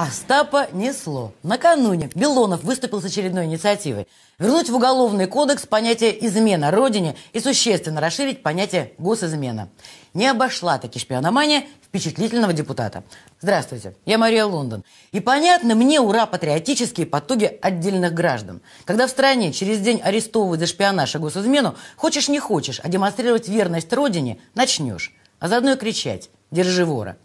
Остапа несло. Накануне Белонов выступил с очередной инициативой. Вернуть в Уголовный кодекс понятие «измена Родине» и существенно расширить понятие «госизмена». Не обошла таки шпиономания впечатлительного депутата. Здравствуйте, я Мария Лондон. И понятно мне, ура, патриотические потуги отдельных граждан. Когда в стране через день арестовывают за шпионаж и госизмену, хочешь не хочешь, а демонстрировать верность Родине начнешь. А заодно и кричать «Держи вора!»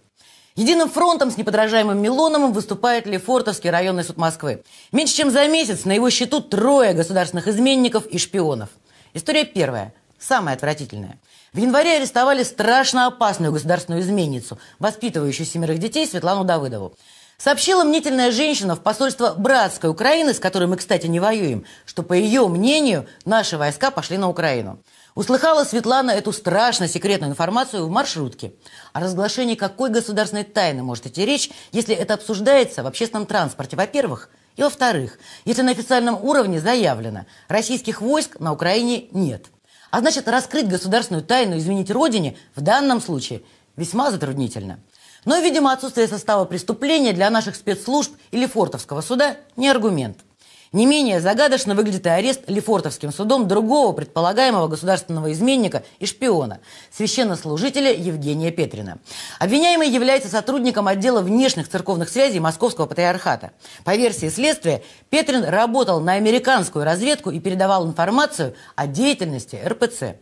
Единым фронтом с неподражаемым Милоновым выступает Лефортовский районный суд Москвы. Меньше чем за месяц на его счету трое государственных изменников и шпионов. История первая, самая отвратительная. В январе арестовали страшно опасную государственную изменницу, воспитывающую семерых детей Светлану Давыдову. Сообщила мнительная женщина в посольство братской Украины, с которой мы, кстати, не воюем, что, по ее мнению, наши войска пошли на Украину. Услыхала Светлана эту страшно секретную информацию в маршрутке. О разглашении какой государственной тайны может идти речь, если это обсуждается в общественном транспорте, во-первых, и во-вторых, если на официальном уровне заявлено, российских войск на Украине нет. А значит, раскрыть государственную тайну, изменить родине в данном случае весьма затруднительно. Но, видимо, отсутствие состава преступления для наших спецслужб или фортовского суда не аргумент – не менее загадочно выглядит и арест Лефортовским судом другого предполагаемого государственного изменника и шпиона, священнослужителя Евгения Петрина. Обвиняемый является сотрудником отдела внешних церковных связей Московского патриархата. По версии следствия, Петрин работал на американскую разведку и передавал информацию о деятельности РПЦ.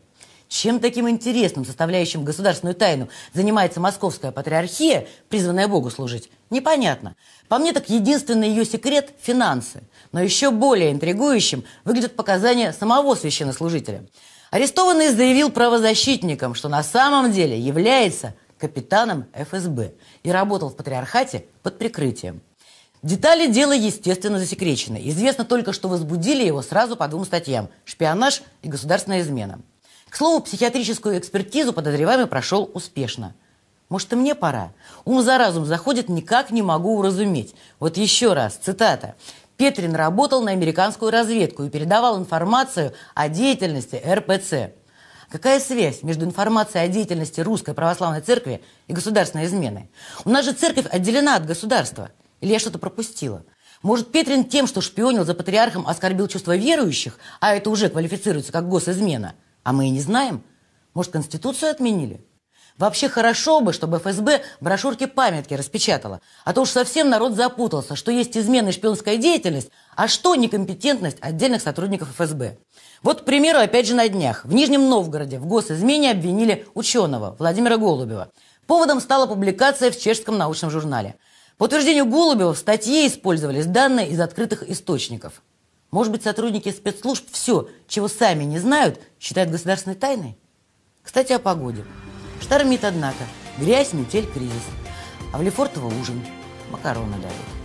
Чем таким интересным, составляющим государственную тайну, занимается московская патриархия, призванная Богу служить, непонятно. По мне так единственный ее секрет – финансы. Но еще более интригующим выглядят показания самого священнослужителя. Арестованный заявил правозащитникам, что на самом деле является капитаном ФСБ и работал в патриархате под прикрытием. Детали дела, естественно, засекречены. Известно только, что возбудили его сразу по двум статьям – шпионаж и государственная измена. К слову, психиатрическую экспертизу подозреваемый прошел успешно. Может, и мне пора? Ум за разум заходит, никак не могу уразуметь. Вот еще раз, цитата. Петрин работал на американскую разведку и передавал информацию о деятельности РПЦ. Какая связь между информацией о деятельности Русской Православной Церкви и государственной изменой? У нас же церковь отделена от государства. Или я что-то пропустила? Может, Петрин тем, что шпионил за патриархом, оскорбил чувства верующих, а это уже квалифицируется как госизмена? А мы и не знаем. Может, Конституцию отменили? Вообще хорошо бы, чтобы ФСБ брошюрки-памятки распечатала. А то уж совсем народ запутался, что есть измены, и шпионская деятельность, а что некомпетентность отдельных сотрудников ФСБ. Вот, к примеру, опять же на днях. В Нижнем Новгороде в госизмене обвинили ученого Владимира Голубева. Поводом стала публикация в чешском научном журнале. По утверждению Голубева в статье использовались данные из открытых источников. Может быть, сотрудники спецслужб все, чего сами не знают, считают государственной тайной? Кстати, о погоде. Штормит, однако. Грязь, метель, кризис. А в Лефортово ужин. Макароны дают.